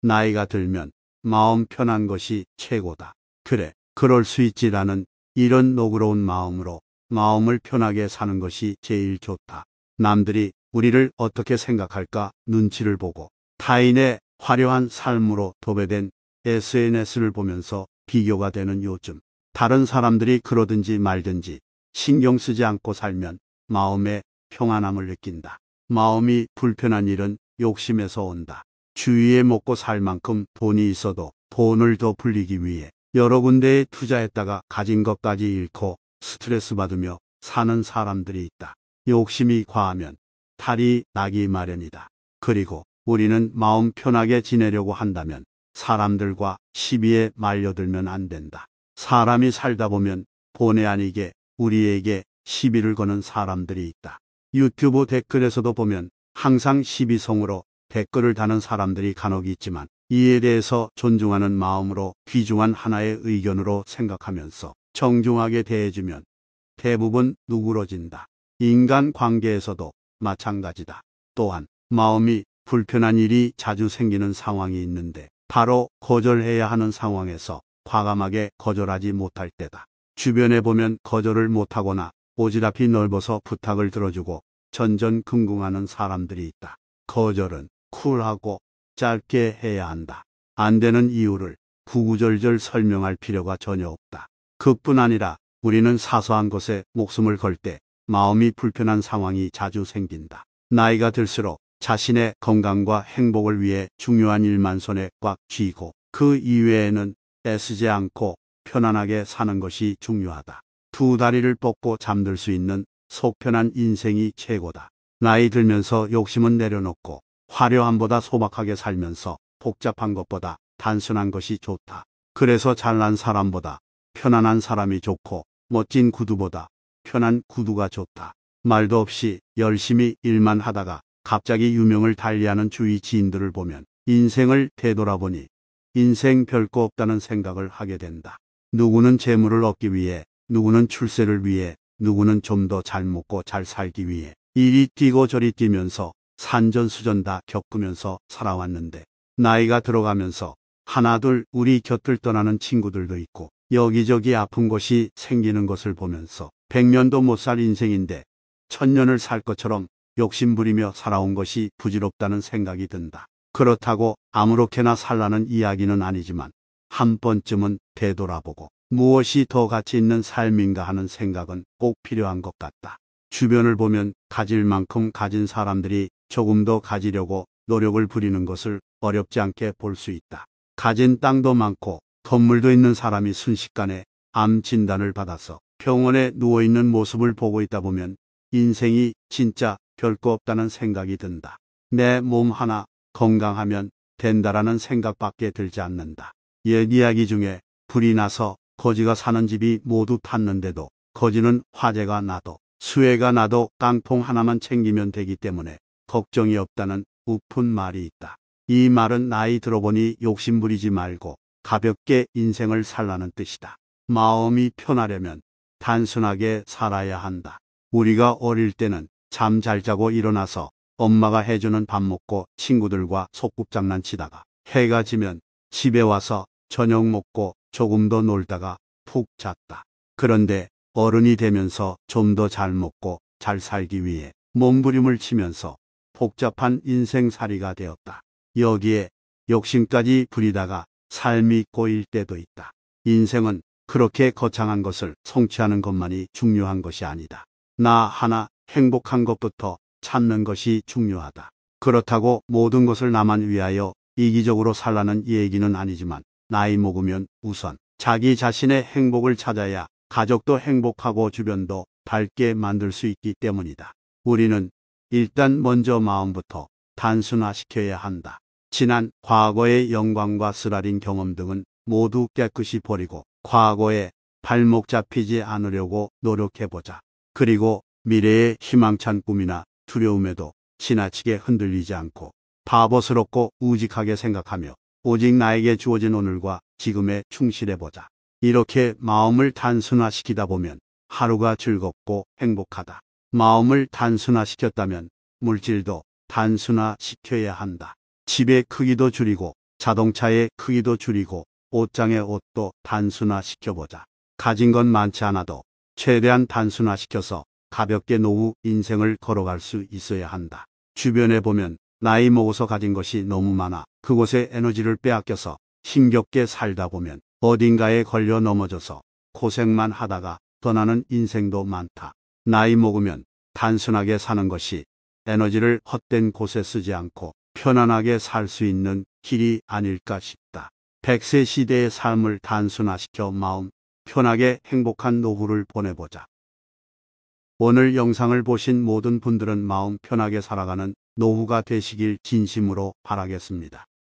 나이가 들면 마음 편한 것이 최고다. 그래, 그럴 수 있지라는 이런 노그러운 마음으로 마음을 편하게 사는 것이 제일 좋다. 남들이 우리를 어떻게 생각할까 눈치를 보고 타인의 화려한 삶으로 도배된 SNS를 보면서 비교가 되는 요즘 다른 사람들이 그러든지 말든지 신경 쓰지 않고 살면 마음의 평안함을 느낀다. 마음이 불편한 일은 욕심에서 온다. 주위에 먹고 살 만큼 돈이 있어도 돈을 더 불리기 위해 여러 군데에 투자했다가 가진 것까지 잃고 스트레스 받으며 사는 사람들이 있다. 욕심이 과하면 탈이 나기 마련이다. 그리고 우리는 마음 편하게 지내려고 한다면 사람들과 시비에 말려들면 안 된다. 사람이 살다 보면 본의 아니게 우리에게 시비를 거는 사람들이 있다. 유튜브 댓글에서도 보면 항상 시비성으로 댓글을 다는 사람들이 간혹 있지만 이에 대해서 존중하는 마음으로 귀중한 하나의 의견으로 생각하면서 정중하게 대해주면 대부분 누그러진다. 인간 관계에서도 마찬가지다. 또한 마음이 불편한 일이 자주 생기는 상황이 있는데 바로 거절해야 하는 상황에서 과감하게 거절하지 못할 때다. 주변에 보면 거절을 못하거나 오지랖이 넓어서 부탁을 들어주고 전전긍긍하는 사람들이 있다. 거절은 쿨하고 짧게 해야 한다. 안 되는 이유를 구구절절 설명할 필요가 전혀 없다. 그뿐 아니라 우리는 사소한 것에 목숨을 걸 때 마음이 불편한 상황이 자주 생긴다. 나이가 들수록 자신의 건강과 행복을 위해 중요한 일만 손에 꽉 쥐고 그 이외에는 애쓰지 않고 편안하게 사는 것이 중요하다. 두 다리를 뻗고 잠들 수 있는 속편한 인생이 최고다. 나이 들면서 욕심은 내려놓고 화려함보다 소박하게 살면서 복잡한 것보다 단순한 것이 좋다. 그래서 잘난 사람보다 편안한 사람이 좋고 멋진 구두보다 편한 구두가 좋다. 말도 없이 열심히 일만 하다가 갑자기 유명을 달리하는 주위 지인들을 보면 인생을 되돌아보니 인생 별거 없다는 생각을 하게 된다. 누구는 재물을 얻기 위해, 누구는 출세를 위해, 누구는 좀 더 잘 먹고 잘 살기 위해 이리 뛰고 저리 뛰면서 산전수전 다 겪으면서 살아왔는데 나이가 들어가면서 하나둘 우리 곁을 떠나는 친구들도 있고 여기저기 아픈 곳이 생기는 것을 보면서 백년도 못 살 인생인데 천년을 살 것처럼 욕심부리며 살아온 것이 부질없다는 생각이 든다. 그렇다고 아무렇게나 살라는 이야기는 아니지만 한 번쯤은 되돌아보고 무엇이 더 가치 있는 삶인가 하는 생각은 꼭 필요한 것 같다. 주변을 보면 가질 만큼 가진 사람들이 조금 더 가지려고 노력을 부리는 것을 어렵지 않게 볼 수 있다. 가진 땅도 많고 건물도 있는 사람이 순식간에 암 진단을 받아서 병원에 누워있는 모습을 보고 있다 보면 인생이 진짜 별거 없다는 생각이 든다. 내 몸 하나 건강하면 된다라는 생각밖에 들지 않는다. 옛 이야기 중에 불이 나서 거지가 사는 집이 모두 탔는데도 거지는 화재가 나도 수해가 나도 깡통 하나만 챙기면 되기 때문에 걱정이 없다는 우픈 말이 있다. 이 말은 나이 들어보니 욕심부리지 말고 가볍게 인생을 살라는 뜻이다. 마음이 편하려면 단순하게 살아야 한다. 우리가 어릴 때는 잠 잘 자고 일어나서 엄마가 해주는 밥 먹고 친구들과 소꿉장난 치다가 해가 지면 집에 와서 저녁 먹고 조금 더 놀다가 푹 잤다. 그런데 어른이 되면서 좀 더 잘 먹고 잘 살기 위해 몸부림을 치면서 복잡한 인생살이가 되었다. 여기에 욕심까지 부리다가 삶이 꼬일 때도 있다. 인생은 그렇게 거창한 것을 성취하는 것만이 중요한 것이 아니다. 나 하나 행복한 것부터 찾는 것이 중요하다. 그렇다고 모든 것을 나만 위하여 이기적으로 살라는 얘기는 아니지만 나이 먹으면 우선 자기 자신의 행복을 찾아야 가족도 행복하고 주변도 밝게 만들 수 있기 때문이다. 우리는 일단 먼저 마음부터 단순화시켜야 한다. 지난 과거의 영광과 쓰라린 경험 등은 모두 깨끗이 버리고 과거에 발목 잡히지 않으려고 노력해보자. 그리고 미래의 희망찬 꿈이나 두려움에도 지나치게 흔들리지 않고 바보스럽고 우직하게 생각하며 오직 나에게 주어진 오늘과 지금에 충실해보자. 이렇게 마음을 단순화시키다 보면 하루가 즐겁고 행복하다. 마음을 단순화시켰다면 물질도 단순화시켜야 한다. 집의 크기도 줄이고 자동차의 크기도 줄이고 옷장의 옷도 단순화시켜보자. 가진 건 많지 않아도 최대한 단순화시켜서 가볍게 노후 인생을 걸어갈 수 있어야 한다. 주변에 보면 나이 먹어서 가진 것이 너무 많아 그곳에 에너지를 빼앗겨서 힘겹게 살다 보면 어딘가에 걸려 넘어져서 고생만 하다가 떠나는 인생도 많다. 나이 먹으면 단순하게 사는 것이 에너지를 헛된 곳에 쓰지 않고 편안하게 살 수 있는 길이 아닐까 싶다. 100세 시대의 삶을 단순화시켜 마음 편하게 행복한 노후를 보내보자. 오늘 영상을 보신 모든 분들은 마음 편하게 살아가는 노후가 되시길 진심으로 바라겠습니다.